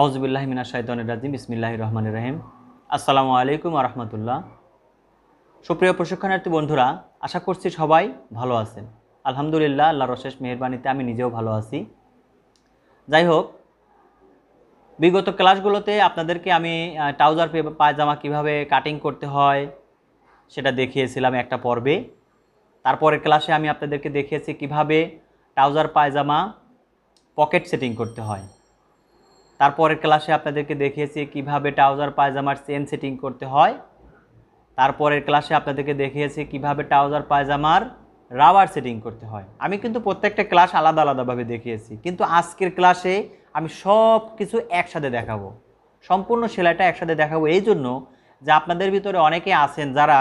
আউজবুল্লাহ মিনা শাহিদানুর রাজিম ইসমিল্লাহ রহমান রহিম আসসালামু আলাইকুম আরহামতুল্লাহ সুপ্রিয় প্রশিক্ষণার্থী বন্ধুরা আশা করছি সবাই ভালো আছেন আলহামদুলিল্লাহ আল্লাহ রশেষ মেহরবানিতে আমি নিজেও ভালো আছি যাই হোক বিগত ক্লাসগুলোতে আপনাদেরকে আমি ট্রাউজার পায়জামা কিভাবে কাটিং করতে হয় সেটা দেখিয়েছিলাম একটা পর্বে তারপরের ক্লাসে আমি আপনাদেরকে দেখিয়েছি কিভাবে ট্রাউজার পায়জামা পকেট সেটিং করতে হয় তারপরের ক্লাসে আপনাদেরকে দেখিয়েছি কিভাবে ট্রাউজার পায়জামার চেন সেটিং করতে হয় তারপরের ক্লাসে আপনাদেরকে দেখিয়েছি কিভাবে ট্রাউজার পায়জামার রাওয়ার সেটিং করতে হয় আমি কিন্তু প্রত্যেকটা ক্লাস আলাদা আলাদাভাবে দেখিয়েছি কিন্তু আজকের ক্লাসে আমি সব কিছু একসাথে দেখাবো সম্পূর্ণ সেলাইটা একসাথে দেখাবো এই জন্য যে আপনাদের ভিতরে অনেকে আছেন যারা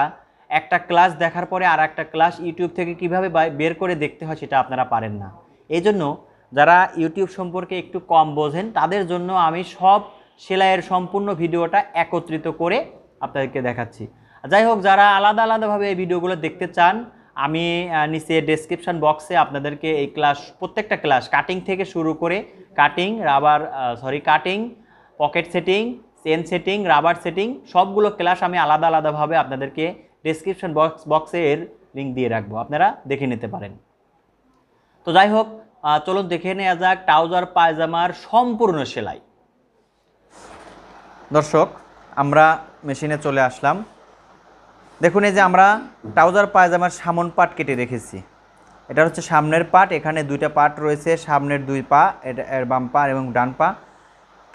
একটা ক্লাস দেখার পরে আর একটা ক্লাস ইউটিউব থেকে কিভাবে বের করে দেখতে হয় সেটা আপনারা পারেন না এই জন্য যারা ইউটিউব সম্পর্কে একটু কম বোঝেন তাদের জন্য আমি সব সেলাইয়ের সম্পূর্ণ ভিডিওটা একত্রিত করে আপনাদেরকে দেখাচ্ছি যাই হোক যারা আলাদা আলাদাভাবে এই ভিডিওগুলো দেখতে চান আমি নিচে ডেসক্রিপশান বক্সে আপনাদেরকে এই ক্লাস প্রত্যেকটা ক্লাস কাটিং থেকে শুরু করে cutting rubber sorry cutting pocket setting chain setting rubber setting সবগুলো ক্লাস আমি আলাদা আলাদাভাবে আপনাদেরকে ডেসক্রিপশান বক্স বক্সে এর লিঙ্ক দিয়ে রাখবো আপনারা দেখে নিতে পারেন তো যাই হোক চলুন দেখে নেওয়া যাক ট্রাউজার পায়জামার সম্পূর্ণ সেলাই দর্শক আমরা মেশিনে চলে আসলাম দেখুন এই যে আমরা ট্রাউজার পায়জামার সামন পাট কেটে রেখেছি এটা হচ্ছে সামনের পাট এখানে দুইটা পাট রয়েছে সামনের দুই পা এটা এর বাম পা এবং ডান পা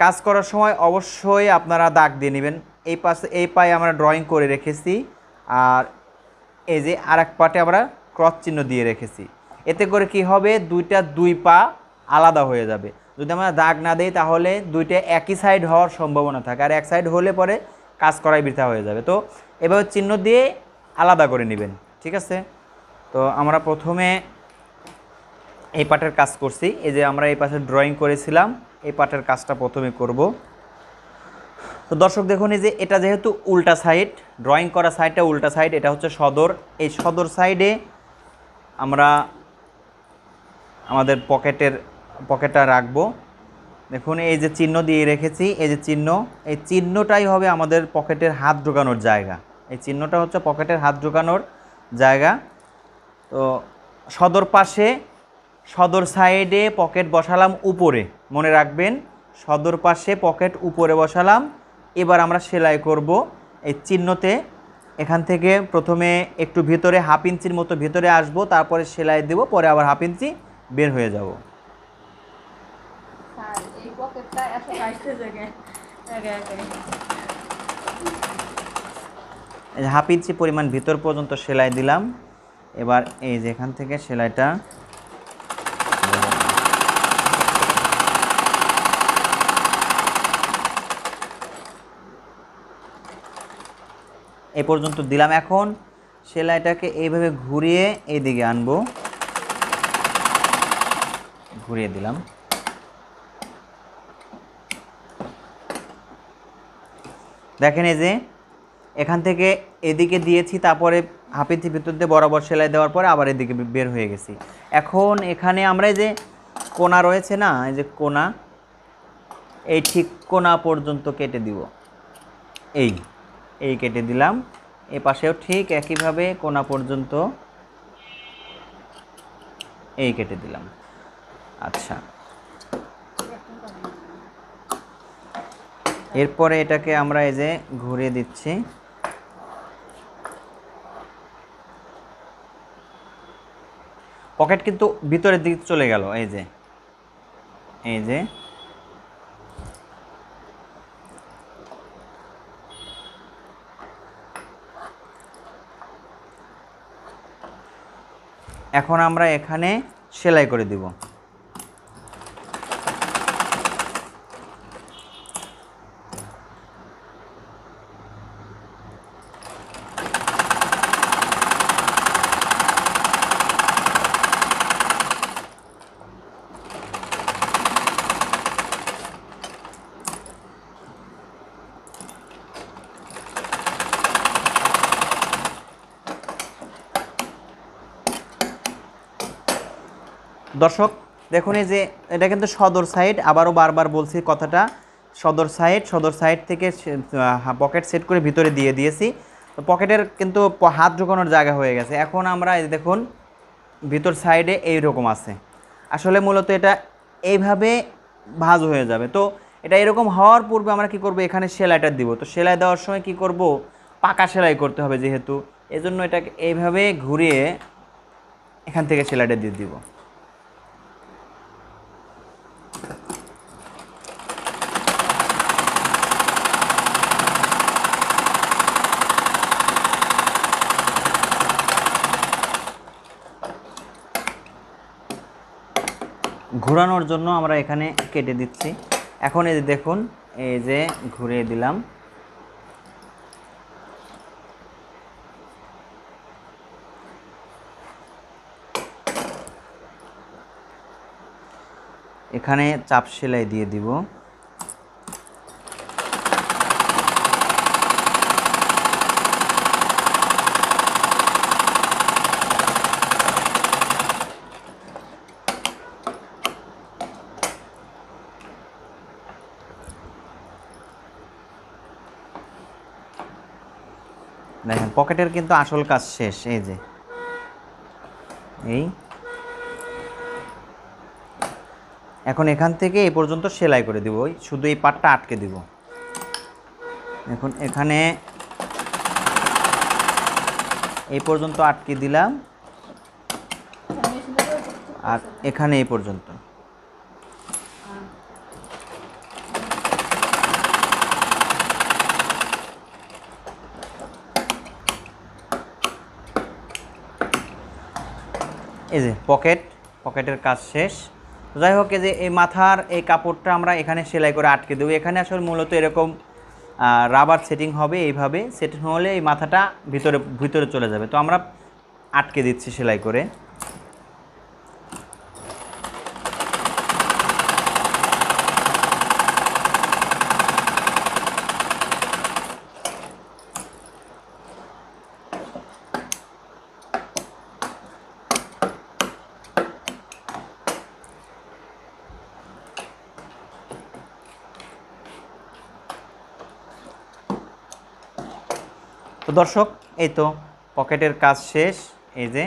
কাজ করার সময় অবশ্যই আপনারা দাগ দিয়ে নেবেন এই পাশে এই পায়ে আমরা ড্রয়িং করে রেখেছি আর এই যে আর এক পাটে আমরা ক্রস চিহ্ন দিয়ে রেখেছি এতে করে কি হবে দুইটা দুই পা আলাদা হয়ে যাবে যদি আমরা দাগ না দিই তাহলে দুইটা একই সাইড হওয়ার সম্ভাবনা থাকে আর এক সাইড হলে পরে কাজ করাই বৃথা হয়ে যাবে তো এভাবে চিহ্ন দিয়ে আলাদা করে নেবেন ঠিক আছে তো আমরা প্রথমে এই পাটের কাজ করছি এই যে আমরা এই পাশে ড্রয়িং করেছিলাম এই পাটের কাজটা প্রথমে করব তো দর্শক দেখুন এই যে এটা যেহেতু উল্টা সাইড ড্রয়িং করা সাইডটা উল্টা সাইড এটা হচ্ছে সদর এই সদর সাইডে আমরা আমাদের পকেটের পকেটটা রাখবো দেখুন এই যে চিহ্ন দিয়ে রেখেছি এই যে চিহ্ন এই চিহ্নটাই হবে আমাদের পকেটের হাত ঢোকানোর জায়গা এই চিহ্নটা হচ্ছে পকেটের হাত ঢোকানোর জায়গা তো সদর পাশে সদর সাইডে পকেট বসালাম উপরে মনে রাখবেন সদর পাশে পকেট উপরে বসালাম এবার আমরা সেলাই করব এই চিহ্নতে এখান থেকে প্রথমে একটু ভিতরে হাফ ইঞ্চির মতো ভিতরে আসব তারপরে সেলাই দেব পরে আবার হাফ ইঞ্চি বের হয়ে যাব হাফ ইঞ্চি পরিমাণ ভিতর পর্যন্ত সেলাই দিলাম এবার এই যেখান থেকে সেলাইটা এ পর্যন্ত দিলাম এখন সেলাইটাকে এইভাবে ঘুরিয়ে এইদিকে আনবো ঘুরিয়ে দিলাম দেখেন এই যে এখান থেকে এদিকে দিয়েছি তারপরে হাফিথি ভিতর দিয়ে বরাবর সেলাই দেওয়ার পরে আবার এদিকে বের হয়ে গেছি এখন এখানে আমরা এই যে কোনা রয়েছে না এই যে কোনা এই ঠিক কোনা পর্যন্ত কেটে দিব এই এই কেটে দিলাম এ পাশেও ঠিক একইভাবে কোনা পর্যন্ত এই কেটে দিলাম আচ্ছা এরপরে এটাকে আমরা এই যে ঘুরিয়ে দিচ্ছি পকেট কিন্তু ভিতরের দিকে চলে গেল এই যে এই যে এখন আমরা এখানে সেলাই করে দিব দর্শক দেখুন এই যে এটা কিন্তু সদর সাইড আবারও বারবার বলছি কথাটা সদর সাইড সদর সাইড থেকে পকেট সেট করে ভিতরে দিয়ে দিয়েছি তো পকেটের কিন্তু হাত ঢোকানোর জায়গা হয়ে গেছে এখন আমরা এই দেখুন ভিতর সাইডে এই রকম আছে আসলে মূলত এটা এইভাবে ভাজ হয়ে যাবে তো এটা এরকম হওয়ার পূর্বে আমরা কি করব এখানে সেলাইটা দিব তো সেলাই দেওয়ার সময় কি করব পাকা সেলাই করতে হবে যেহেতু এজন্য এটাকে এইভাবে ঘুরিয়ে এখান থেকে সেলাইটা দিয়ে দিব ঘোরানোর জন্য আমরা এখানে কেটে দিচ্ছি এখন এই যে দেখুন এই যে ঘুরিয়ে দিলাম এখানে চাপ সেলাই দিয়ে দিব পকেটের কিন্তু আসল কাজ শেষ এই যে এই এখন এখান থেকে এই পর্যন্ত সেলাই করে দিব ওই শুধু এই পাটটা আটকে দিব এখন এখানে এই পর্যন্ত আটকে দিলাম আর এখানে এই পর্যন্ত এই যে পকেট পকেটের কাজ শেষ যাই হোক যে এই মাথার এই কাপড়টা আমরা এখানে সেলাই করে আটকে দেবো এখানে আসলে মূলত এরকম রাবার সেটিং হবে এইভাবে সেটিং হলে এই মাথাটা ভিতরে ভিতরে চলে যাবে তো আমরা আটকে দিচ্ছি সেলাই করে তো দর্শক এই তো পকেটের কাজ শেষ এই যে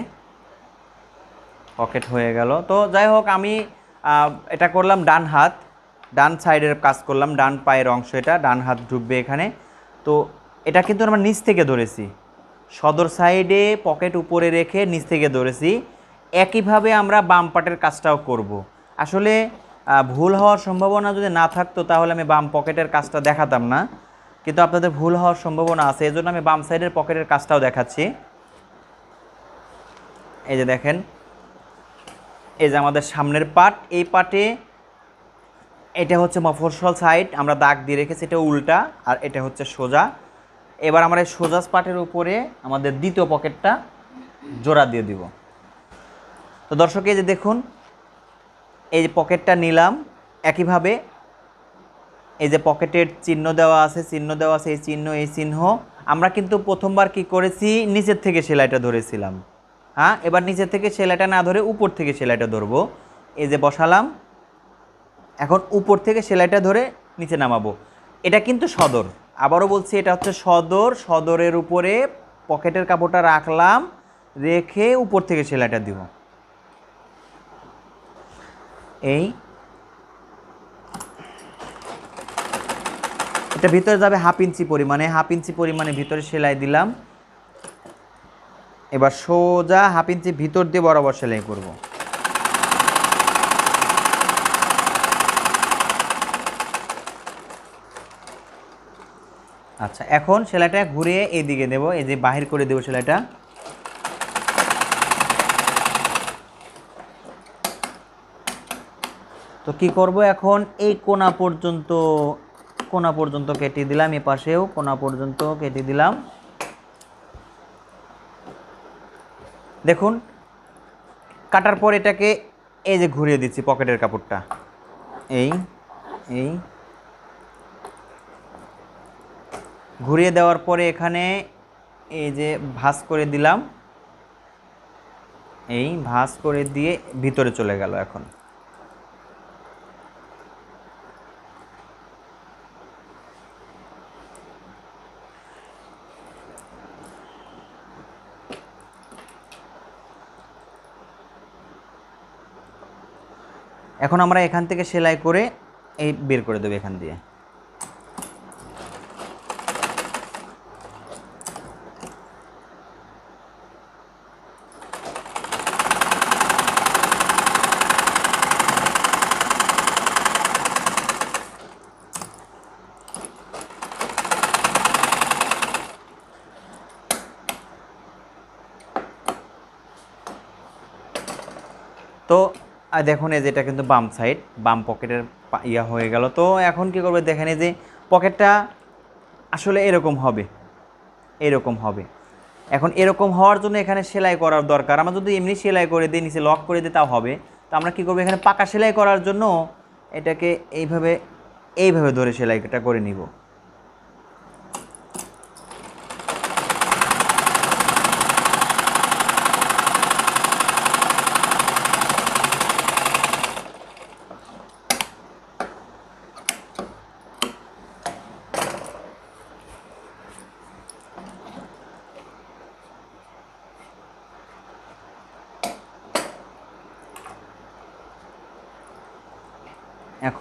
পকেট হয়ে গেল তো যাই হোক আমি এটা করলাম ডান হাত ডান সাইডের কাজ করলাম ডান পায়ের অংশ এটা ডান হাত ঢুকবে এখানে তো এটা কিন্তু আমরা নিচ থেকে ধরেছি সদর সাইডে পকেট উপরে রেখে নিচ থেকে ধরেছি একইভাবে আমরা বাম পাটের কাজটাও করব। আসলে ভুল হওয়ার সম্ভাবনা যদি না থাকতো তাহলে আমি বাম পকেটের কাজটা দেখাতাম না কিন্তু আপনাদের ভুল হওয়ার সম্ভাবনা আছে এই আমি বাম সাইডের পকেটের কাজটাও দেখাচ্ছি এই যে দেখেন এই যে আমাদের সামনের পাট এই পাটে এটা হচ্ছে মফসল সাইড আমরা দাগ দিয়ে রেখেছি এটা উল্টা আর এটা হচ্ছে সোজা এবার আমরা এই সোজা পাটের উপরে আমাদের দ্বিতীয় পকেটটা জোড়া দিয়ে দিব তো দর্শক এই যে দেখুন এই যে পকেটটা নিলাম একইভাবে এই যে পকেটের চিহ্ন দেওয়া আছে চিহ্ন দেওয়া আছে এই চিহ্ন এই চিহ্ন আমরা কিন্তু প্রথমবার কি করেছি নিচের থেকে সেলাইটা ধরেছিলাম হ্যাঁ এবার নিচের থেকে সেলাইটা না ধরে উপর থেকে সেলাইটা ধরবো এই যে বসালাম এখন উপর থেকে সেলাইটা ধরে নিচে নামাবো এটা কিন্তু সদর আবারও বলছি এটা হচ্ছে সদর সদরের উপরে পকেটের কাপড়টা রাখলাম রেখে উপর থেকে সেলাইটা দিব এই এটা ভিতরে যাবে হাফ ইঞ্চি পরিমাণে হাফ ইঞ্চি পরিমাণে ভিতরে সেলাই দিলাম এবার সোজা হাফ ইঞ্চি ভিতর দিয়ে বরাবর সেলাই করব আচ্ছা এখন সেলাইটা ঘুরে এদিকে দেব এই যে বাহির করে দেব সেলাইটা তো কি করব এখন এই কোনা পর্যন্ত কোনা পর্যন্ত কেটে দিলাম এ পাশেও কোনা পর্যন্ত কেটে দিলাম দেখুন কাটার পর এটাকে এই যে ঘুরিয়ে দিচ্ছি পকেটের কাপড়টা এই এই ঘুরিয়ে দেওয়ার পরে এখানে এই যে ভাঁজ করে দিলাম এই ভাঁজ করে দিয়ে ভিতরে চলে গেল এখন এখন আমরা এখান থেকে সেলাই করে এই বের করে দেবো এখান দিয়ে আর দেখুন এই যেটা কিন্তু বাম সাইড বাম পকেটের ইয়া হয়ে গেল তো এখন কি করবে দেখেন এই যে পকেটটা আসলে এরকম হবে এরকম হবে এখন এরকম হওয়ার জন্য এখানে সেলাই করার দরকার আমরা যদি এমনি সেলাই করে দিই নিচে লক করে দিই তাও হবে তো আমরা কী করবো এখানে পাকা সেলাই করার জন্য এটাকে এইভাবে এইভাবে ধরে সেলাইটা করে নিব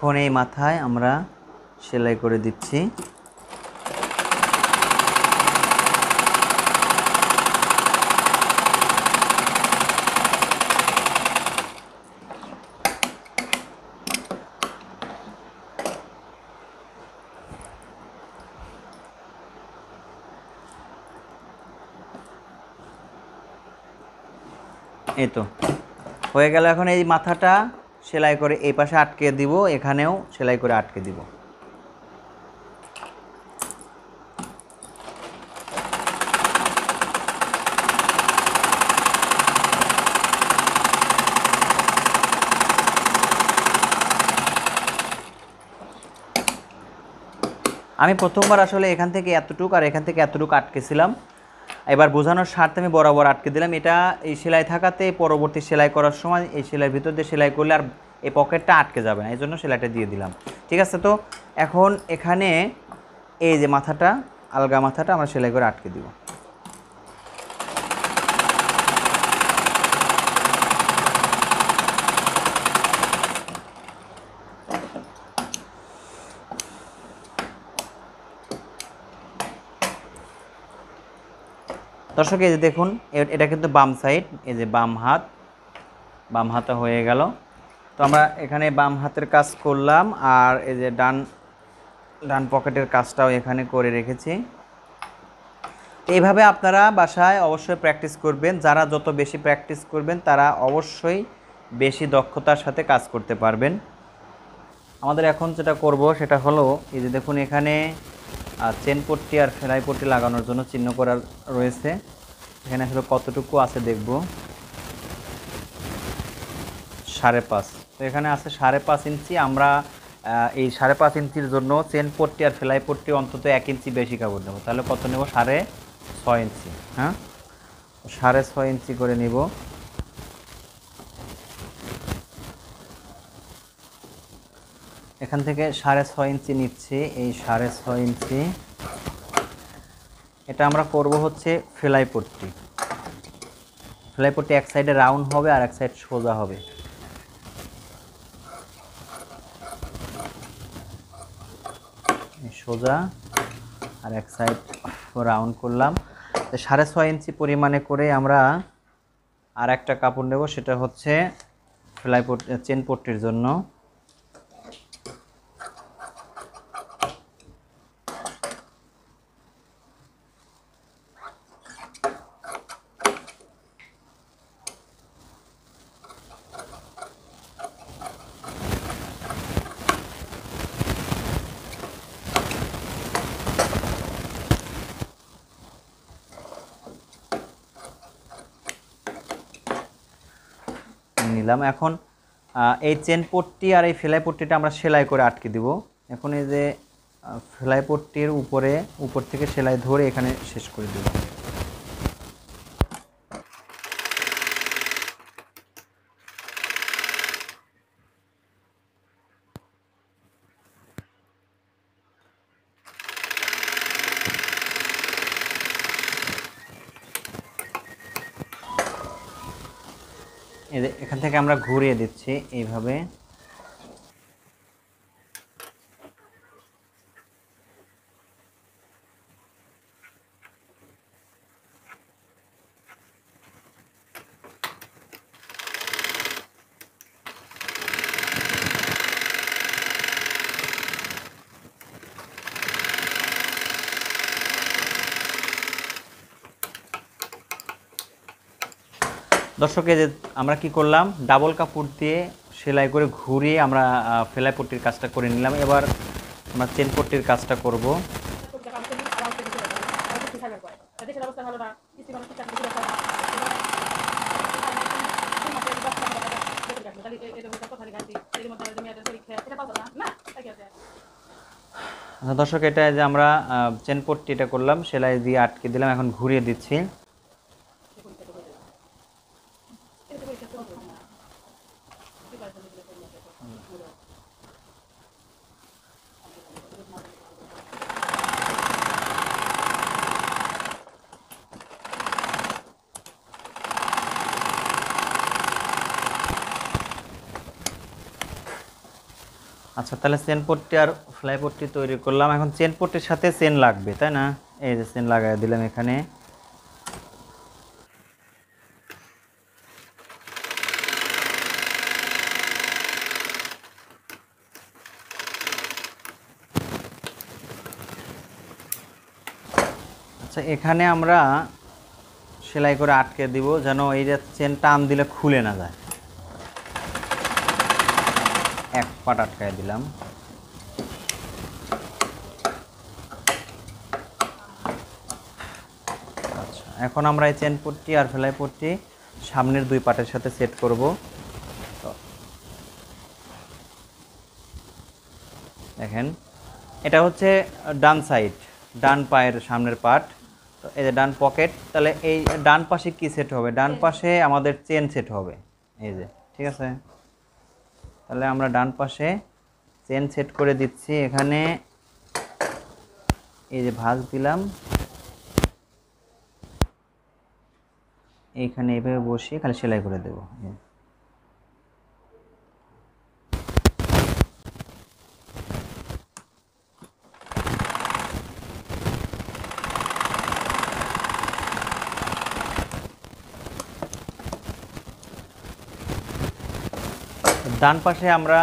এখন এই মাথায় আমরা সেলাই করে দিচ্ছি এই তো হয়ে গেল এখন এই মাথাটা সেলাই করে এই পাশে আটকে দিব এখানেও সেলাই করে আটকে দিব আমি প্রথমবার আসলে এখান থেকে এতটুকু আর এখান থেকে এতটুকু আটকেছিলাম এবার বোঝানোর স্বার্থে আমি বরাবর আটকে দিলাম এটা এই সেলাই থাকাতে পরবর্তী সেলাই করার সময় এই সেলাইয়ের ভিতর দিয়ে সেলাই করলে আর এই পকেটটা আটকে যাবে না এই জন্য সেলাইটা দিয়ে দিলাম ঠিক আছে তো এখন এখানে এই যে মাথাটা আলগা মাথাটা আমরা সেলাই করে আটকে দিব দর্শক এই যে দেখুন এটা কিন্তু বাম সাইড এই যে বাম হাত বাম হাতে হয়ে গেল তো আমরা এখানে বাম হাতের কাজ করলাম আর এই যে ডান ডান পকেটের কাজটাও এখানে করে রেখেছি এইভাবে আপনারা বাসায় অবশ্যই প্র্যাকটিস করবেন যারা যত বেশি প্র্যাকটিস করবেন তারা অবশ্যই বেশি দক্ষতার সাথে কাজ করতে পারবেন আমাদের এখন যেটা করব সেটা হলো এই যে দেখুন এখানে আর চেন পট্টি আর ফেলাই পট্টি লাগানোর জন্য চিহ্ন করা রয়েছে এখানে আসলে কতটুকু আছে দেখব সাড়ে পাঁচ তো এখানে আছে সাড়ে পাঁচ ইঞ্চি আমরা এই সাড়ে পাঁচ ইঞ্চির জন্য চেন পট্টি আর ফেলাই পট্টি অন্তত এক ইঞ্চি বেশি কাপড় নেব তাহলে কত নেব সাড়ে ছয় ইঞ্চি হ্যাঁ সাড়ে ছয় ইঞ্চি করে নিব এখান থেকে সাড়ে ছয় ইঞ্চি নিচ্ছি এই সাড়ে ছয় ইঞ্চি এটা আমরা করব হচ্ছে ফেলাই পট্টি ফেলাই পট্টি এক সাইডে রাউন্ড হবে আর এক সাইড সোজা হবে সোজা আর এক সাইড রাউন্ড করলাম সাড়ে ছয় ইঞ্চি পরিমাণে করে আমরা আর একটা কাপড় নেব সেটা হচ্ছে ফ্লাই চেন পট্টির জন্য দিলাম এখন এই চেন পট্টি আর এই ফেলাই পট্টিটা আমরা সেলাই করে আটকে দিব এখন এই যে ফেলাই পট্টির উপরে উপর থেকে সেলাই ধরে এখানে শেষ করে দিলাম আমরা ঘুরিয়ে দিচ্ছি এইভাবে দর্শকে যে আমরা কি করলাম ডাবল কাপড় দিয়ে সেলাই করে ঘুরিয়ে আমরা ফেলাই পট্টির কাজটা করে নিলাম এবার আমরা চেন পট্টির কাজটা করব আচ্ছা, দর্শক এটা যে আমরা চেন এটা করলাম সেলাই দিয়ে আটকে দিলাম এখন ঘুরিয়ে দিচ্ছি আচ্ছা তাহলে চেন পট্টি আর ফ্লাই পট্টি তৈরি করলাম এখন চেন পট্টির সাথে চেন লাগবে তাই না এই যে চেন লাগাই দিলাম এখানে আচ্ছা এখানে আমরা সেলাই করে আটকে দিব যেন এই যে চেন টান দিলে খুলে না যায় এক পাট আটকায় দিলাম আচ্ছা এখন আমরা এই চেন পট্টি আর ফেলাই পট্টি সামনের দুই পাটের সাথে সেট করব তো দেখেন এটা হচ্ছে ডান সাইড ডান পায়ের সামনের পাট তো এই যে ডান পকেট তাহলে এই ডান পাশে কি সেট হবে ডান পাশে আমাদের চেন সেট হবে এই যে ঠিক আছে তাহলে আমরা ডান পাশে চেন সেট করে দিচ্ছি এখানে এই যে ভাঁজ দিলাম এইখানে এভাবে বসিয়ে খালি সেলাই করে দেবো ডান পাশে আমরা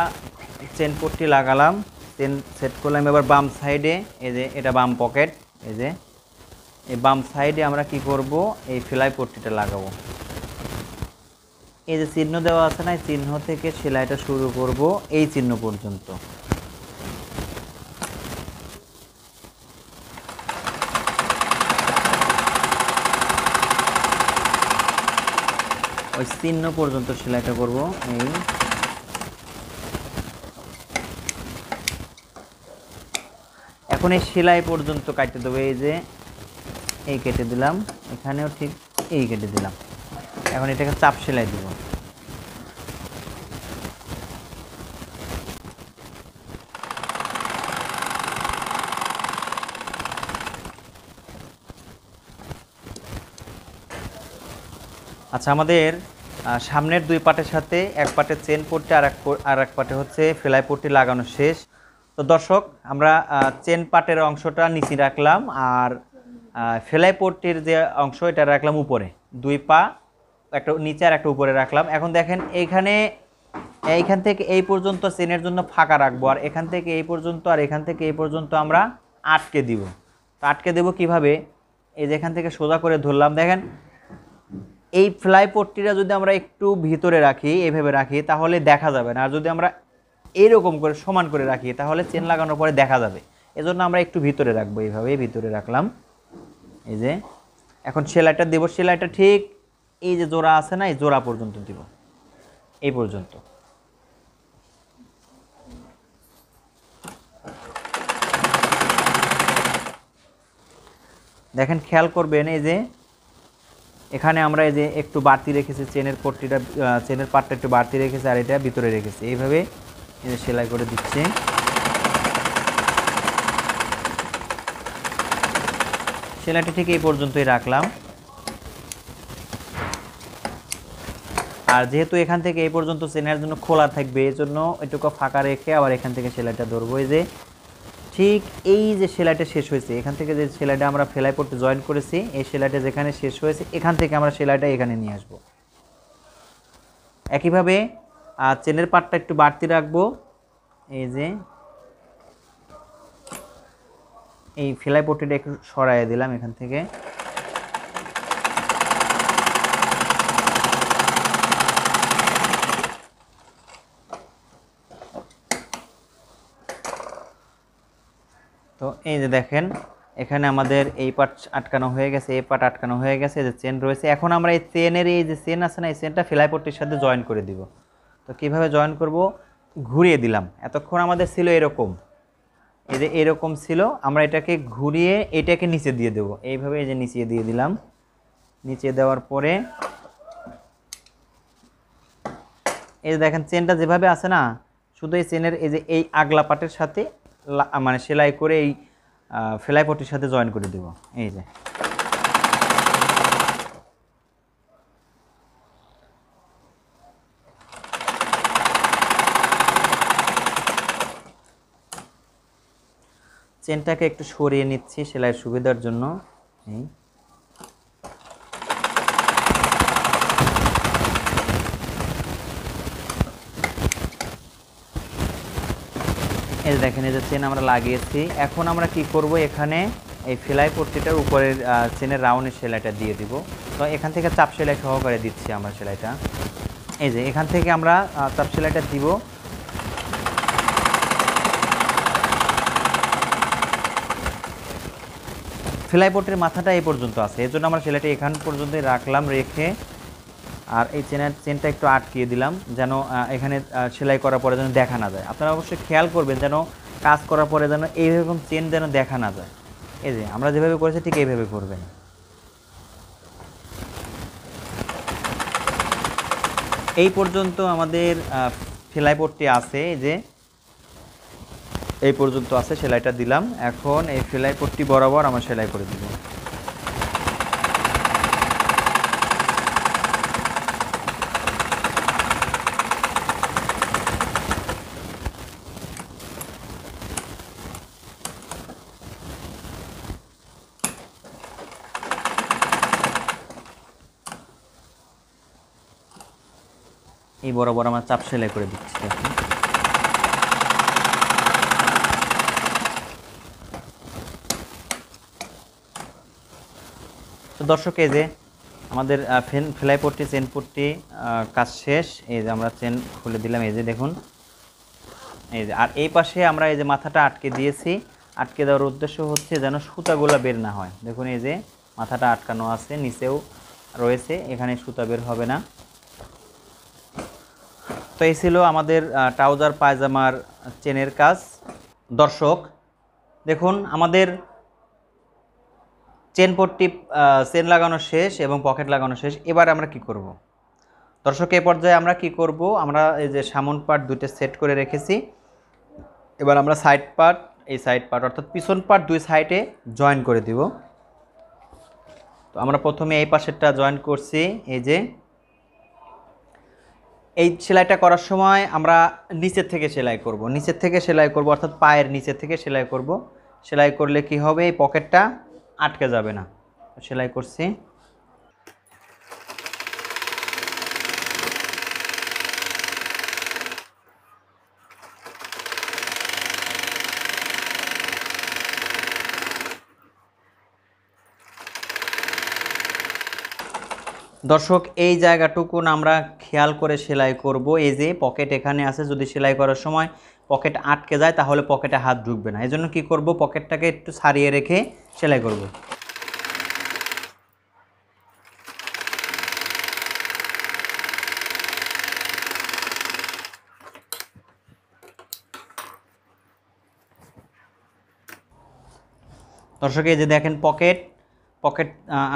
চেন পট্টি লাগালাম চেন সেট করলাম এবার বাম সাইডে এই যে এটা বাম পকেট এই যে এই বাম সাইডে আমরা কি করব এই সেলাই পট্টিটা লাগাবো এই যে চিহ্ন দেওয়া আছে না এই চিহ্ন থেকে সেলাইটা শুরু করব এই চিহ্ন পর্যন্ত ওই চিহ্ন পর্যন্ত সেলাইটা করব এই এখন এই সেলাই পর্যন্ত কাটতে দেবো এই যে এই কেটে দিলাম এখানেও ঠিক এই কেটে দিলাম এখন এটাকে চাপ সেলাই দেব আচ্ছা আমাদের সামনের দুই পাটের সাথে এক পাটে চেন পট্টি আর এক আর এক পাটে হচ্ছে ফেলাই পট্টি লাগানো শেষ তো দর্শক আমরা চেন পাটের অংশটা নিচে রাখলাম আর ফেলাই পট্টির যে অংশ এটা রাখলাম উপরে দুই পা একটা নিচে আর একটা উপরে রাখলাম এখন দেখেন এইখানে এইখান থেকে এই পর্যন্ত চেনের জন্য ফাঁকা রাখবো আর এখান থেকে এই পর্যন্ত আর এখান থেকে এই পর্যন্ত আমরা আটকে দিব তো আটকে দেব কিভাবে এই যেখান থেকে সোজা করে ধরলাম দেখেন এই ফ্লাই যদি আমরা একটু ভিতরে রাখি এভাবে রাখি তাহলে দেখা যাবে না আর যদি আমরা এরকম করে সমান করে রাখি তাহলে চেন লাগানোর পরে দেখা যাবে এজন্য আমরা একটু ভিতরে রাখবো এইভাবে ভিতরে রাখলাম এই যে এখন সেলাইটা দেবো সেলাইটা ঠিক এই যে জোড়া আছে না এই জোড়া পর্যন্ত দিব এই পর্যন্ত দেখেন খেয়াল করবেন এই যে এখানে আমরা এই যে একটু বাড়তি রেখেছি চেনের পট্টিটা চেনের পাটটা একটু বাড়তি রেখেছি আর এটা ভিতরে রেখেছি এইভাবে সেলাই করে দিচ্ছি সেলাইটি ঠিক এই পর্যন্তই রাখলাম আর যেহেতু এখান থেকে এই পর্যন্ত চেনার জন্য খোলা থাকবে এই জন্য এটুকু ফাঁকা রেখে আবার এখান থেকে সেলাইটা ধরবো এই যে ঠিক এই যে সেলাইটা শেষ হয়েছে এখান থেকে যে সেলাইটা আমরা ফেলাই পড়তে জয়েন করেছি এই সেলাইটা যেখানে শেষ হয়েছে এখান থেকে আমরা সেলাইটা এখানে নিয়ে আসবো একইভাবে আর চেনের পাটটা একটু বাড়তি রাখবো এই যে এই ফেলাই পট্টিটা একটু সরাই দিলাম এখান থেকে তো এই যে দেখেন এখানে আমাদের এই পাট আটকানো হয়ে গেছে এই পাট আটকানো হয়ে গেছে যে চেন রয়েছে এখন আমরা এই চেনের এই যে চেন আছে না এই চেনটা পট্টির সাথে জয়েন করে দিব তো কীভাবে জয়েন করব ঘুরিয়ে দিলাম এতক্ষণ আমাদের ছিল এরকম এই যে এরকম ছিল আমরা এটাকে ঘুরিয়ে এটাকে নিচে দিয়ে দেব এইভাবে এই যে নিচে দিয়ে দিলাম নিচে দেওয়ার পরে এই যে দেখেন চেনটা যেভাবে আছে না শুধু এই চেনের এই যে এই আগলা পাটের সাথে মানে সেলাই করে এই ফেলাই পটির সাথে জয়েন করে দেব এই যে চেনটাকে একটু সরিয়ে নিচ্ছি সেলাইয়ের সুবিধার জন্য এই এই দেখেন এই যে চেন আমরা লাগিয়েছি এখন আমরা কি করব এখানে এই সেলাই পট্টিটার উপরের চেনের রাউন্ডের সেলাইটা দিয়ে দিব তো এখান থেকে চাপ সেলাই সহকারে দিচ্ছি আমরা সেলাইটা এই যে এখান থেকে আমরা চাপ সেলাইটা দিব সেলাইপটের মাথাটা এই পর্যন্ত আছে এর জন্য আমরা সেলাইটা এখান পর্যন্ত রাখলাম রেখে আর এই চেনের চেনটা একটু আটকিয়ে দিলাম যেন এখানে সেলাই করার পরে যেন দেখা না যায় আপনারা অবশ্যই খেয়াল করবেন যেন কাজ করার পরে যেন এইরকম চেন যেন দেখা না যায় এই যে আমরা যেভাবে করেছি ঠিক এইভাবে করবেন এই পর্যন্ত আমাদের সেলাই পটটি আছে যে এই পর্যন্ত আছে সেলাইটা দিলাম এখন এই সেলাই পট্টি বরাবর আমার সেলাই করে দিব এই বরাবর আমার চাপ সেলাই করে দিচ্ছি দর্শক এই যে আমাদের ফেন ফেলাই পট্টি চেন পট্টি কাজ শেষ এই যে আমরা চেন খুলে দিলাম এই যে দেখুন এই যে আর এই পাশে আমরা এই যে মাথাটা আটকে দিয়েছি আটকে দেওয়ার উদ্দেশ্য হচ্ছে যেন সুতাগুলো বের না হয় দেখুন এই যে মাথাটা আটকানো আছে নিচেও রয়েছে এখানে সুতা বের হবে না তো এই ছিল আমাদের ট্রাউজার পায়জামার চেনের কাজ দর্শক দেখুন আমাদের চেন পট্টি চেন লাগানো শেষ এবং পকেট লাগানো শেষ এবার আমরা কি করব। দর্শক এ পর্যায়ে আমরা কি করব আমরা এই যে সামন পার্ট দুইটা সেট করে রেখেছি এবার আমরা সাইড পার্ট এই সাইড পার্ট অর্থাৎ পিছন পার্ট দুই সাইডে জয়েন করে দিব তো আমরা প্রথমে এই পাশেরটা জয়েন করছি এই যে এই সেলাইটা করার সময় আমরা নিচের থেকে সেলাই করব নিচের থেকে সেলাই করব অর্থাৎ পায়ের নিচের থেকে সেলাই করব সেলাই করলে কি হবে এই পকেটটা আটকে যাবে না সেলাই করছি দর্শক এই জায়গাটুকুন আমরা খেয়াল করে সেলাই করব এই যে পকেট এখানে আছে যদি সেলাই করার সময় পকেট আটকে যায় তাহলে পকেটে হাত ঢুকবে না এই জন্য কী করবো পকেটটাকে একটু সারিয়ে রেখে সেলাই করব। দর্শক এই যে দেখেন পকেট পকেট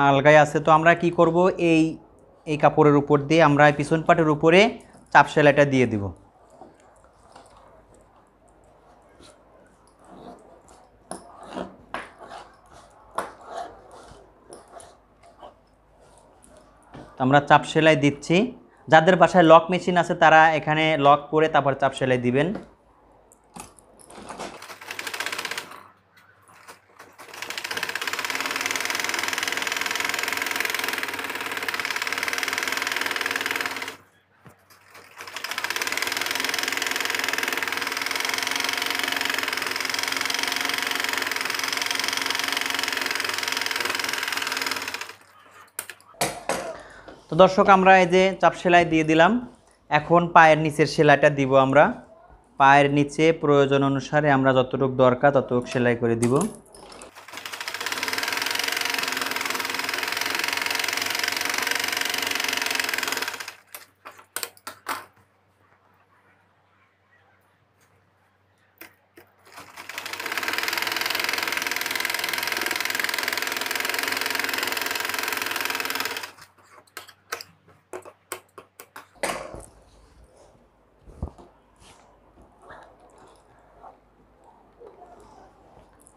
আলগায় আছে তো আমরা কি করব এই এই কাপড়ের উপর দিয়ে আমরা পিছন পাটের উপরে চাপ সেলাইটা দিয়ে দিব আমরা চাপ সেলাই দিচ্ছি যাদের বাসায় লক মেশিন আছে তারা এখানে লক করে তারপর চাপ সেলাই দিবেন দর্শক আমরা এই যে চাপ সেলাই দিয়ে দিলাম এখন পায়ের নিচের সেলাইটা দিব আমরা পায়ের নিচে প্রয়োজন অনুসারে আমরা যতটুকু দরকার ততটুকু সেলাই করে দিব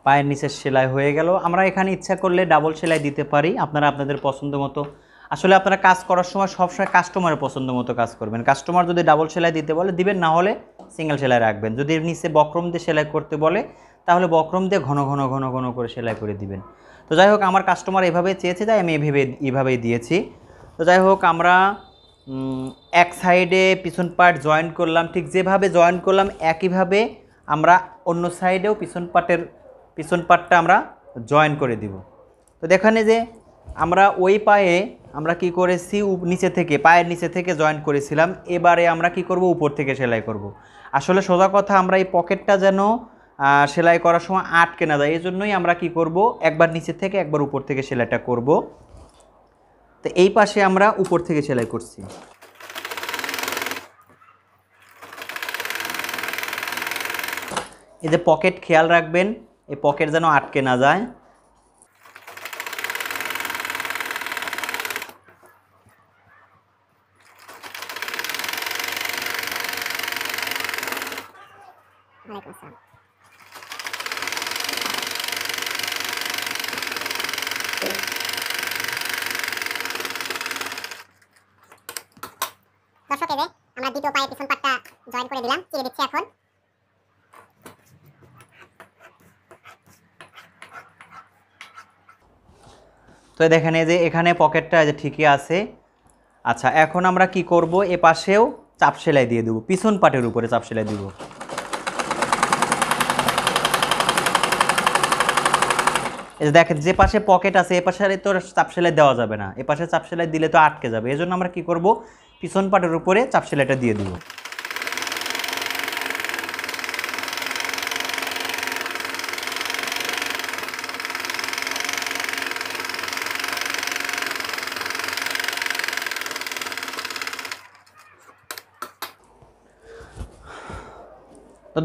পায়ের নিচের সেলাই হয়ে গেল আমরা এখানে ইচ্ছা করলে ডাবল সেলাই দিতে পারি আপনারা আপনাদের পছন্দ মতো আসলে আপনারা কাজ করার সময় সবসময় কাস্টমারের পছন্দ মতো কাজ করবেন কাস্টমার যদি ডাবল সেলাই দিতে বলে দিবেন না হলে সিঙ্গেল সেলাই রাখবেন যদি নিচে বক্রম দিয়ে সেলাই করতে বলে তাহলে বক্রম দিয়ে ঘন ঘন ঘন ঘন করে সেলাই করে দিবেন তো যাই হোক আমার কাস্টমার এভাবে চেয়েছে তাই আমি এভাবে এভাবেই দিয়েছি তো যাই হোক আমরা এক সাইডে পিছন পার্ট জয়েন করলাম ঠিক যেভাবে জয়েন করলাম একইভাবে আমরা অন্য সাইডেও পিছন পার্টের পিছন পাটটা আমরা জয়েন করে দিব তো দেখানে যে আমরা ওই পায়ে আমরা কি করেছি নিচে থেকে পায়ের নিচে থেকে জয়েন করেছিলাম এবারে আমরা কি করব উপর থেকে সেলাই করব। আসলে সোজা কথা আমরা এই পকেটটা যেন সেলাই করার সময় আটকে না যায় এই জন্যই আমরা কি করব একবার নিচে থেকে একবার উপর থেকে সেলাইটা করব তো এই পাশে আমরা উপর থেকে সেলাই করছি এই যে পকেট খেয়াল রাখবেন এই পকেট যেন আটকে না যায় তো দেখেন এই যে এখানে পকেটটা যে ঠিকই আছে আচ্ছা এখন আমরা কি করব এ পাশেও চাপ সেলাই দিয়ে দেবো পিছন পাটের উপরে চাপ সেলাই দেবো দেখেন যে পাশে পকেট আছে এ পাশে তো চাপ সেলাই দেওয়া যাবে না এ পাশে চাপ সেলাই দিলে তো আটকে যাবে এজন্য আমরা কি করব পিছন পাটের উপরে চাপ সেলাইটা দিয়ে দেবো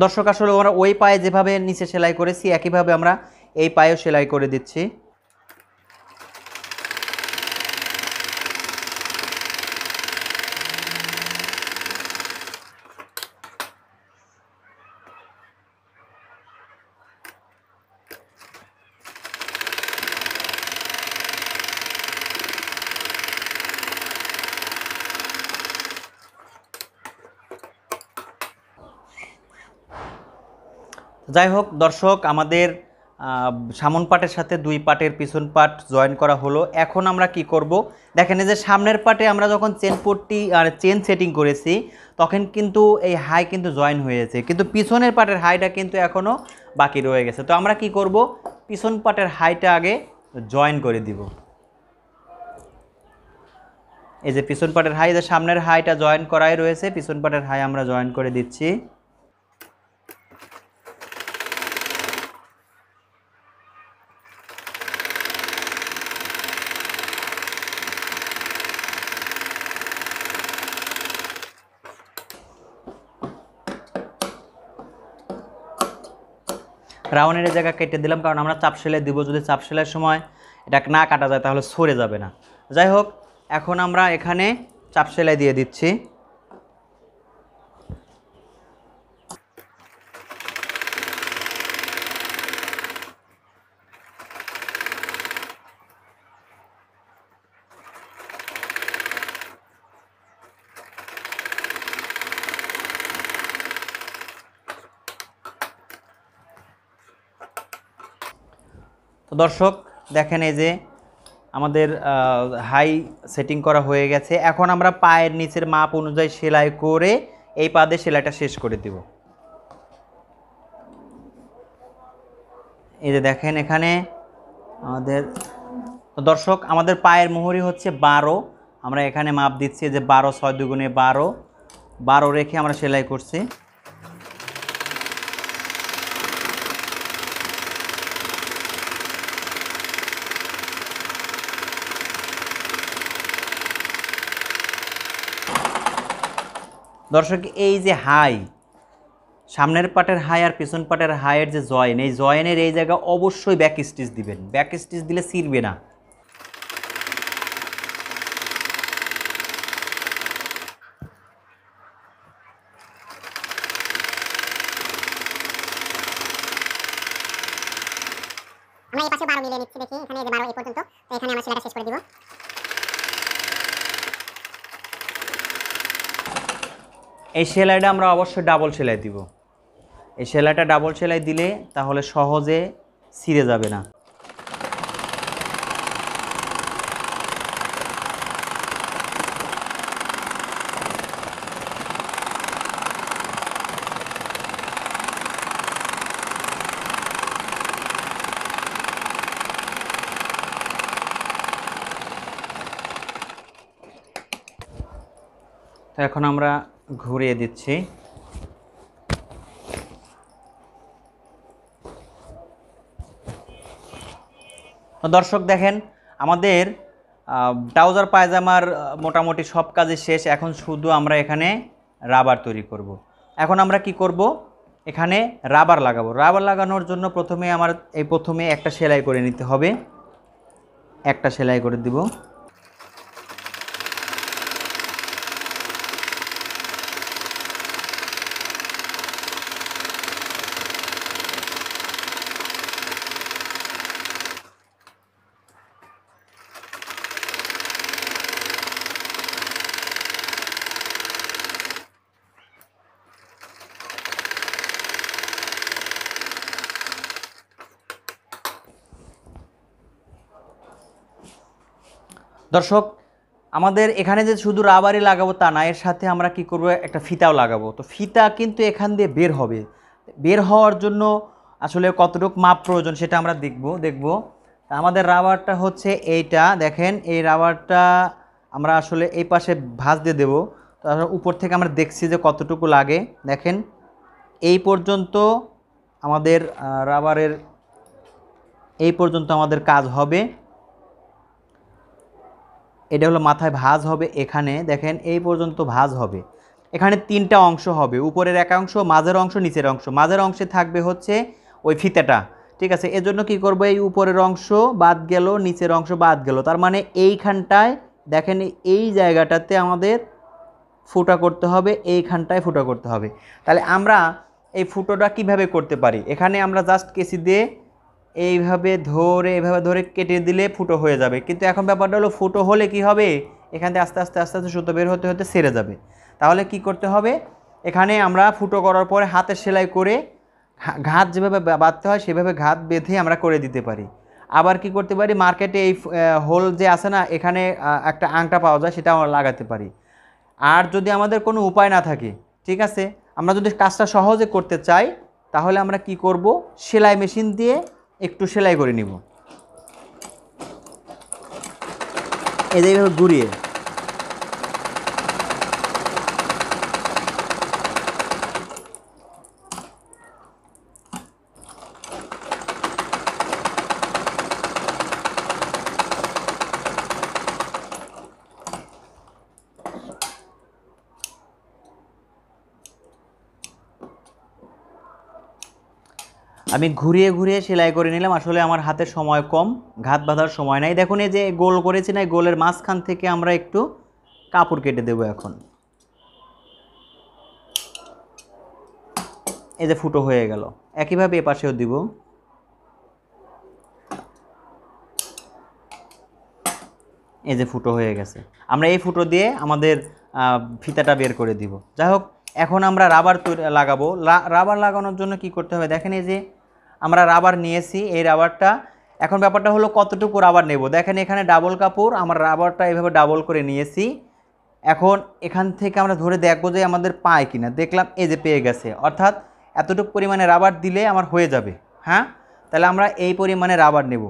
দর্শক আসলে আমরা ওই পায়ে যেভাবে নিচে সেলাই করেছি একইভাবে আমরা এই পায়েও সেলাই করে দিচ্ছি যাই হোক দর্শক আমাদের সামন পাটের সাথে দুই পাটের পিছন পাট জয়েন করা হলো এখন আমরা কি করব দেখেন যে সামনের পাটে আমরা যখন চেন পোর্টটি আর চেন সেটিং করেছি তখন কিন্তু এই হাই কিন্তু জয়েন হয়েছে কিন্তু পিছনের পাটের হাইটা কিন্তু এখনও বাকি রয়ে গেছে তো আমরা কি করব পিছন পাটের হাইটা আগে জয়েন করে দিব এই যে পিছন পাটের হাই যে সামনের হাইটা জয়েন করাই রয়েছে পিছন পাটের হাই আমরা জয়েন করে দিচ্ছি রাউনের জায়গা কেটে দিলাম কারণ আমরা চাপ সেলাই দিব যদি চাপ সেলাইয়ের সময় এটা না কাটা যায় তাহলে সরে যাবে না যাই হোক এখন আমরা এখানে চাপ সেলাই দিয়ে দিচ্ছি দর্শক দেখেন এই যে আমাদের হাই সেটিং করা হয়ে গেছে এখন আমরা পায়ের নিচের মাপ অনুযায়ী সেলাই করে এই পাদে সেলাইটা শেষ করে দিব এই যে দেখেন এখানে আমাদের দর্শক আমাদের পায়ের মোহরি হচ্ছে বারো আমরা এখানে মাপ দিচ্ছি যে বারো ছয় দুগুণে বারো বারো রেখে আমরা সেলাই করছি দর্শক এই যে হাই সামনের পাটের হাই আর পিছন পাটের হাইয়ের যে জয়েন এই জয়েনের এই জায়গা অবশ্যই ব্যাক স্টিচ দিবেন ব্যাক স্টিচ দিলে ছিঁড়বে না এই সেলাইটা আমরা অবশ্যই ডাবল সেলাই দিব এই সেলাইটা ডাবল সেলাই দিলে তাহলে সহজে ছিঁড়ে যাবে না এখন আমরা ঘুরিয়ে দিচ্ছি দর্শক দেখেন আমাদের ট্রাউজার পায়জামার মোটামুটি সব কাজে শেষ এখন শুধু আমরা এখানে রাবার তৈরি করব। এখন আমরা কি করব এখানে রাবার লাগাবো রাবার লাগানোর জন্য প্রথমে আমার এই প্রথমে একটা সেলাই করে নিতে হবে একটা সেলাই করে দিব দর্শক আমাদের এখানে যে শুধু রাবারই লাগাবো তা না এর সাথে আমরা কি করব একটা ফিতাও লাগাবো তো ফিতা কিন্তু এখান দিয়ে বের হবে বের হওয়ার জন্য আসলে কতটুকু মাপ প্রয়োজন সেটা আমরা দেখব দেখব আমাদের রাবারটা হচ্ছে এইটা দেখেন এই রাবারটা আমরা আসলে এই পাশে ভাঁজ দিয়ে দেবো তারপর উপর থেকে আমরা দেখছি যে কতটুকু লাগে দেখেন এই পর্যন্ত আমাদের রাবারের এই পর্যন্ত আমাদের কাজ হবে এটা হলো মাথায় ভাঁজ হবে এখানে দেখেন এই পর্যন্ত ভাঁজ হবে এখানে তিনটা অংশ হবে উপরের এক অংশ মাঝের অংশ নিচের অংশ মাঝের অংশে থাকবে হচ্ছে ওই ফিতেটা ঠিক আছে এজন্য কি করবো এই উপরের অংশ বাদ গেল নিচের অংশ বাদ গেল তার মানে এইখানটায় দেখেন এই জায়গাটাতে আমাদের ফুটা করতে হবে এইখানটায় ফুটা করতে হবে তাহলে আমরা এই ফুটোটা কিভাবে করতে পারি এখানে আমরা জাস্ট কেসি দিয়ে এইভাবে ধরে এভাবে ধরে কেটে দিলে ফুটো হয়ে যাবে কিন্তু এখন ব্যাপারটা হলো ফুটো হলে কি হবে এখান থেকে আস্তে আস্তে আস্তে আস্তে সুতো বের হতে হতে সেরে যাবে তাহলে কি করতে হবে এখানে আমরা ফুটো করার পরে হাতের সেলাই করে ঘাত যেভাবে বাঁধতে হয় সেভাবে ঘাত বেঁধে আমরা করে দিতে পারি আবার কি করতে পারি মার্কেটে এই হোল যে আছে না এখানে একটা আংটা পাওয়া যায় সেটা আমরা লাগাতে পারি আর যদি আমাদের কোনো উপায় না থাকে ঠিক আছে আমরা যদি কাজটা সহজে করতে চাই তাহলে আমরা কি করব সেলাই মেশিন দিয়ে একটু সেলাই করে নিব এদের গুড়িয়ে আমি ঘুরিয়ে ঘুরিয়ে সেলাই করে নিলাম আসলে আমার হাতে সময় কম ঘাত বাঁধার সময় নাই দেখুন এই যে গোল করেছি না গোলের মাঝখান থেকে আমরা একটু কাপড় কেটে দেব এখন এই যে ফুটো হয়ে গেল একইভাবে এ পাশেও দিব এই যে ফুটো হয়ে গেছে আমরা এই ফুটো দিয়ে আমাদের ফিতাটা বের করে দিব যাই হোক এখন আমরা রাবার লাগাবো রাবার লাগানোর জন্য কি করতে হবে দেখেন এই যে আমরা রাবার নিয়েছি এই রাবারটা এখন ব্যাপারটা হলো কতটুকু রাবার নেব দেখেন এখানে ডাবল কাপড় আমরা রাবারটা এভাবে ডাবল করে নিয়েছি এখন এখান থেকে আমরা ধরে দেখবো যে আমাদের পায় কিনা দেখলাম এই যে পেয়ে গেছে অর্থাৎ এতটুকু পরিমাণে রাবার দিলে আমার হয়ে যাবে হ্যাঁ তাহলে আমরা এই পরিমাণে রাবার নেব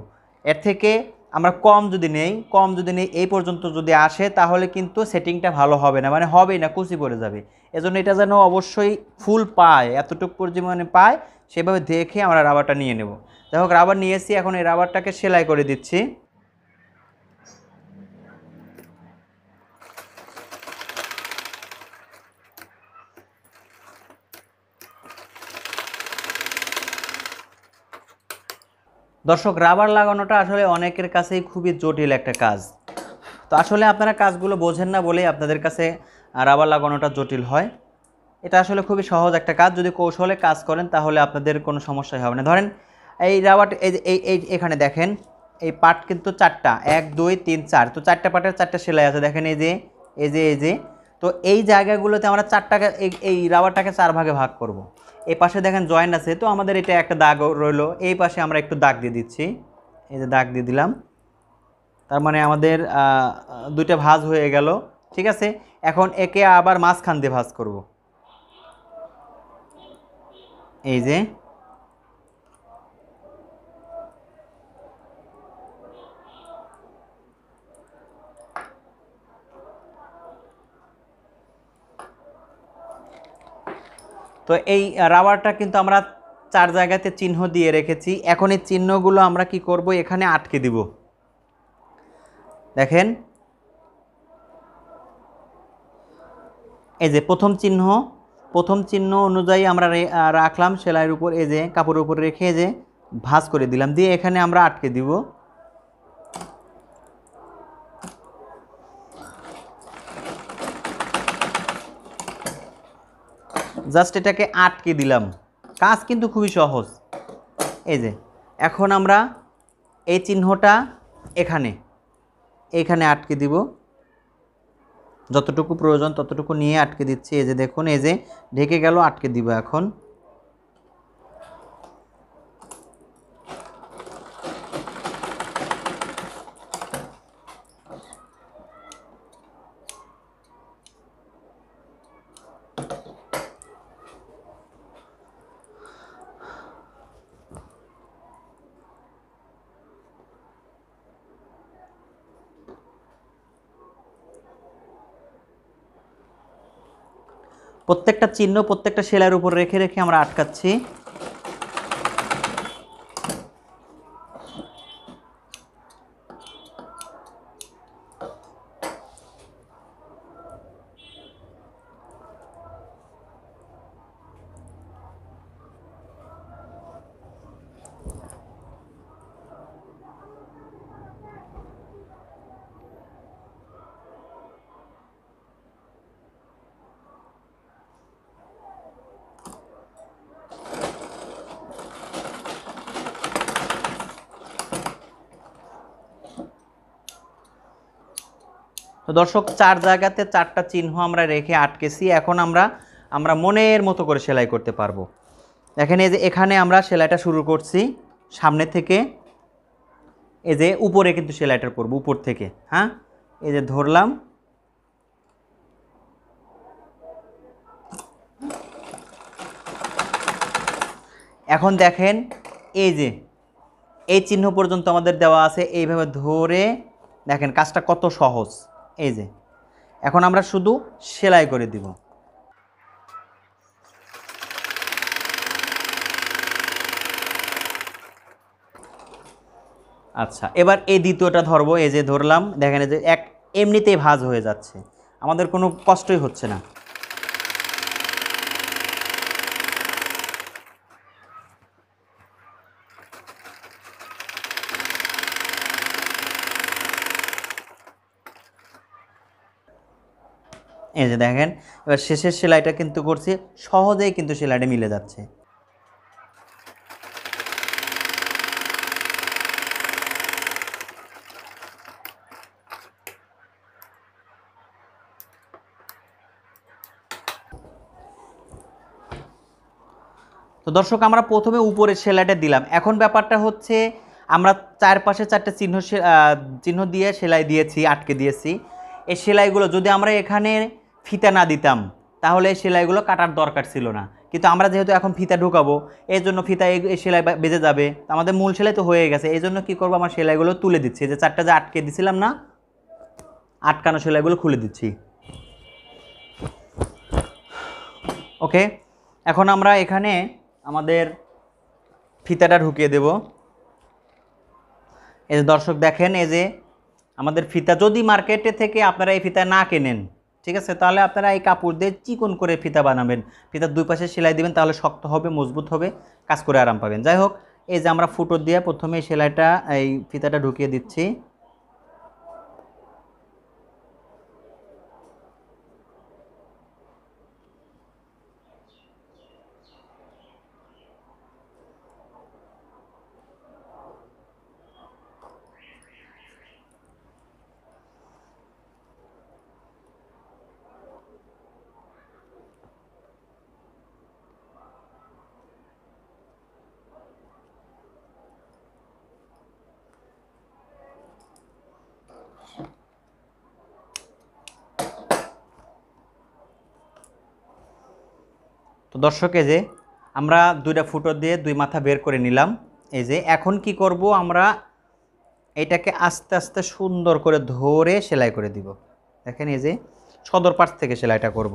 এর থেকে আমরা কম যদি নেই কম যদি নেই এই পর্যন্ত যদি আসে তাহলে কিন্তু সেটিংটা ভালো হবে না মানে হবেই না কুচি পড়ে যাবে এজন্য এটা যেন অবশ্যই ফুল পায় এতটুকু পরিমাণে পায় সেভাবে দেখে আমরা রাবারটা নিয়ে নেব যাই হোক রাবার নিয়েছি এখন এই রাবারটাকে সেলাই করে দিচ্ছি দর্শক রাবার লাগানোটা আসলে অনেকের কাছেই খুবই জটিল একটা কাজ তো আসলে আপনারা কাজগুলো বোঝেন না বলেই আপনাদের কাছে রাবার লাগানোটা জটিল হয় এটা আসলে খুবই সহজ একটা কাজ যদি কৌশলে কাজ করেন তাহলে আপনাদের কোনো সমস্যাই হবে না ধরেন এই রাবার এই এই এখানে দেখেন এই পাট কিন্তু চারটা এক দুই তিন চার তো চারটা পাটের চারটা সেলাই আছে দেখেন এই যে এই যে এই যে তো এই জায়গাগুলোতে আমরা চারটাকে এই রাবারটাকে চার ভাগে ভাগ করব। এই পাশে দেখেন জয়েন্ট আছে তো আমাদের এটা একটা দাগ রইলো এই পাশে আমরা একটু দাগ দিয়ে দিচ্ছি এই যে দাগ দিয়ে দিলাম তার মানে আমাদের দুইটা ভাজ হয়ে গেল ঠিক আছে এখন একে আবার মাঝখান দিয়ে ভাজ করব এই যে তো এই রাবারটা কিন্তু আমরা চার জায়গাতে চিহ্ন দিয়ে রেখেছি এখন এই চিহ্নগুলো আমরা কি করব এখানে আটকে দিব দেখেন এই যে প্রথম চিহ্ন প্রথম চিহ্ন অনুযায়ী আমরা রাখলাম সেলাইয়ের উপর এই যে কাপড়ের উপর রেখে যে ভাঁজ করে দিলাম দিয়ে এখানে আমরা আটকে দিব জাস্ট এটাকে আটকে দিলাম কাজ কিন্তু খুবই সহজ এই যে এখন আমরা এই চিহ্নটা এখানে এখানে আটকে দিব যতটুকু প্রয়োজন ততটুকু নিয়ে আটকে দিচ্ছি এই যে দেখুন এই যে ঢেকে গেল আটকে দিব এখন প্রত্যেকটা চিহ্ন প্রত্যেকটা সেলাইয়ের উপর রেখে রেখে আমরা আটকাচ্ছি তো দর্শক চার জায়গাতে চারটা চিহ্ন আমরা রেখে আটকেছি এখন আমরা আমরা মনের মতো করে সেলাই করতে পারবো দেখেন এই যে এখানে আমরা সেলাইটা শুরু করছি সামনে থেকে এই যে উপরে কিন্তু সেলাইটা করব উপর থেকে হ্যাঁ এই যে ধরলাম এখন দেখেন এই যে এই চিহ্ন পর্যন্ত আমাদের দেওয়া আছে এইভাবে ধরে দেখেন কাজটা কত সহজ এই যে এখন আমরা শুধু সেলাই করে দিব আচ্ছা এবার এই দ্বিতীয়টা ধরবো এই যে ধরলাম দেখেন যে এক এমনিতেই ভাজ হয়ে যাচ্ছে আমাদের কোনো কষ্টই হচ্ছে না এই যে দেখেন এবার শেষের সেলাইটা কিন্তু করছি সহজেই কিন্তু সেলাইটা মিলে যাচ্ছে তো দর্শক আমরা প্রথমে উপরের সেলাইটা দিলাম এখন ব্যাপারটা হচ্ছে আমরা চারপাশে চারটে চিহ্ন চিহ্ন দিয়ে সেলাই দিয়েছি আটকে দিয়েছি এই সেলাইগুলো যদি আমরা এখানে ফিতা না দিতাম তাহলে এই সেলাইগুলো কাটার দরকার ছিল না কিন্তু আমরা যেহেতু এখন ফিতা ঢুকাবো এই জন্য ফিতা এই সেলাই বেজে যাবে আমাদের মূল সেলাই তো হয়ে গেছে এই জন্য কী করবো আমার সেলাইগুলো তুলে দিচ্ছি যে চারটা যে আটকে দিছিলাম না আটকানো সেলাইগুলো খুলে দিচ্ছি ওকে এখন আমরা এখানে আমাদের ফিতাটা ঢুকিয়ে দেব এই যে দর্শক দেখেন এই যে আমাদের ফিতা যদি মার্কেটে থেকে আপনারা এই ফিতা না কেনেন ঠিক আছে তাহলে আপনারা এই কাপড় দিয়ে চিকন করে ফিতা বানাবেন ফিতার দুই পাশে সেলাই দিবেন তাহলে শক্ত হবে মজবুত হবে কাজ করে আরাম পাবেন যাই হোক এই যে আমরা ফুটো দিয়ে প্রথমে সেলাইটা এই ফিতাটা ঢুকিয়ে দিচ্ছি দর্শকে যে আমরা দুইটা ফুটো দিয়ে দুই মাথা বের করে নিলাম এই যে এখন কি করব আমরা এটাকে আস্তে আস্তে সুন্দর করে ধরে সেলাই করে দিব দেখেন এই যে সদর পাশ থেকে সেলাইটা করব।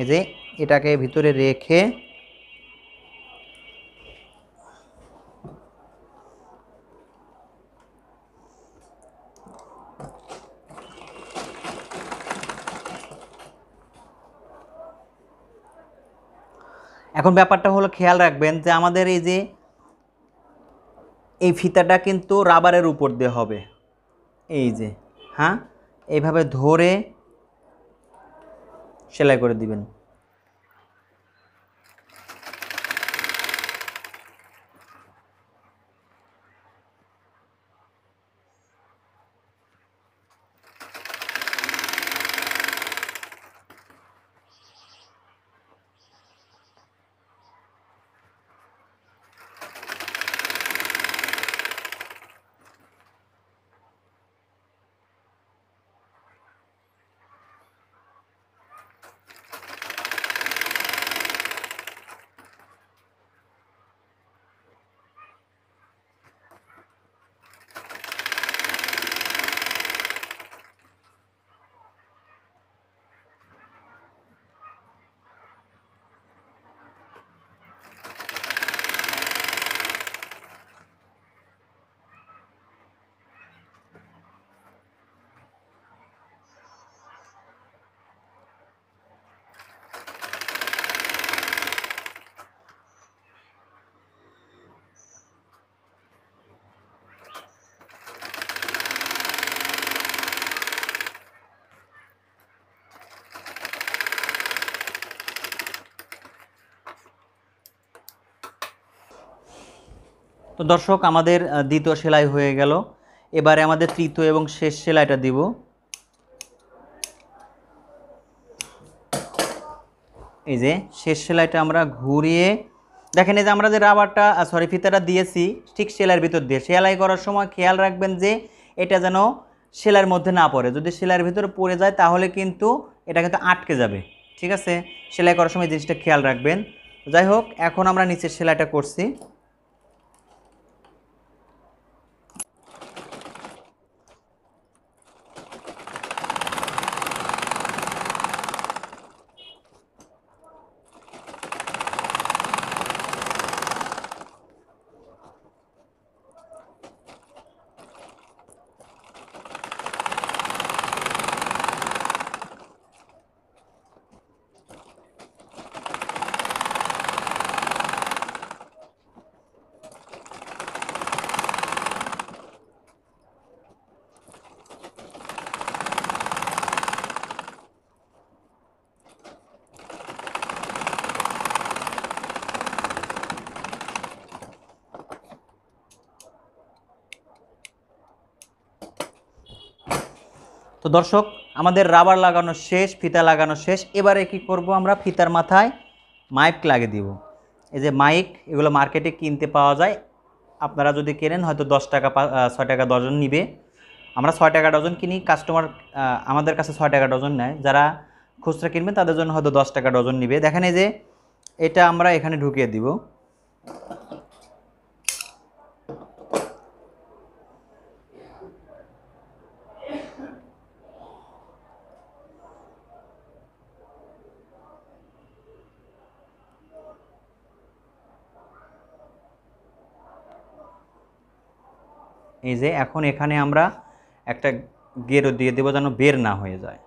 এই যে এটাকে ভিতরে রেখে এখন ব্যাপারটা হলো খেয়াল রাখবেন যে আমাদের এই যে এই ফিতাটা কিন্তু রাবারের উপর দিয়ে হবে এই যে হ্যাঁ এইভাবে ধরে সেলাই করে দিবেন তো দর্শক আমাদের দ্বিতীয় সেলাই হয়ে গেল এবারে আমাদের তৃতীয় এবং শেষ সেলাইটা দিব এই যে শেষ সেলাইটা আমরা ঘুরিয়ে দেখেন এই যে আমরা যে রাবারটা সরি ফিতাটা দিয়েছি ঠিক সেলাইয়ের ভিতর দিয়ে সেলাই করার সময় খেয়াল রাখবেন যে এটা যেন সেলাইয়ের মধ্যে না পড়ে যদি সেলাইয়ের ভিতরে পড়ে যায় তাহলে কিন্তু এটা কিন্তু আটকে যাবে ঠিক আছে সেলাই করার সময় জিনিসটা খেয়াল রাখবেন যাই হোক এখন আমরা নিচের সেলাইটা করছি তো দর্শক আমাদের রাবার লাগানো শেষ ফিতা লাগানো শেষ এবারে কি করব আমরা ফিতার মাথায় মাইক লাগে দিব এই যে মাইক এগুলো মার্কেটে কিনতে পাওয়া যায় আপনারা যদি কেনেন হয়তো দশ টাকা ছয় টাকা ডজন নিবে আমরা ছয় টাকা ডজন কিনি কাস্টমার আমাদের কাছে ছয় টাকা ডজন নেয় যারা খুচরা কিনবেন তাদের জন্য হয়তো দশ টাকা ডজন নিবে দেখেন এই যে এটা আমরা এখানে ঢুকিয়ে দিব এই যে এখন এখানে আমরা একটা গেরো দিয়ে দেবো যেন বের না হয়ে যায়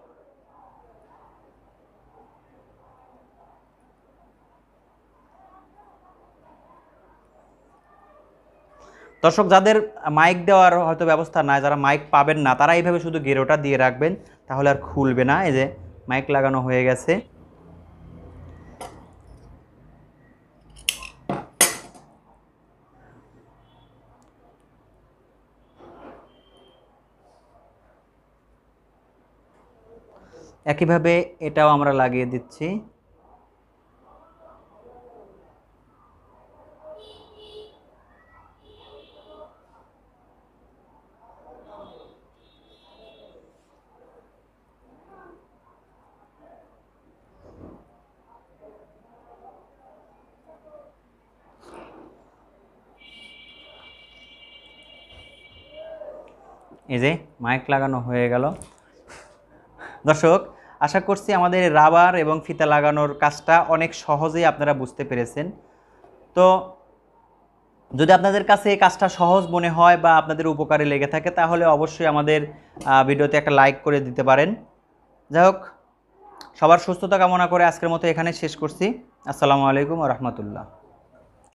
দর্শক যাদের মাইক দেওয়ার হয়তো ব্যবস্থা নাই যারা মাইক পাবেন না তারা এইভাবে শুধু গেরোটা দিয়ে রাখবেন তাহলে আর খুলবে না এই যে মাইক লাগানো হয়ে গেছে একইভাবে এটাও আমরা লাগিয়ে দিচ্ছি এই যে মাইক লাগানো হয়ে গেল দর্শক আশা করছি আমাদের রাবার এবং ফিতা লাগানোর কাজটা অনেক সহজেই আপনারা বুঝতে পেরেছেন তো যদি আপনাদের কাছে এই কাজটা সহজ মনে হয় বা আপনাদের উপকারে লেগে থাকে তাহলে অবশ্যই আমাদের ভিডিওতে একটা লাইক করে দিতে পারেন যাই হোক সবার সুস্থতা কামনা করে আজকের মতো এখানে শেষ করছি আসসালামু আলাইকুম রহমতুল্লাহ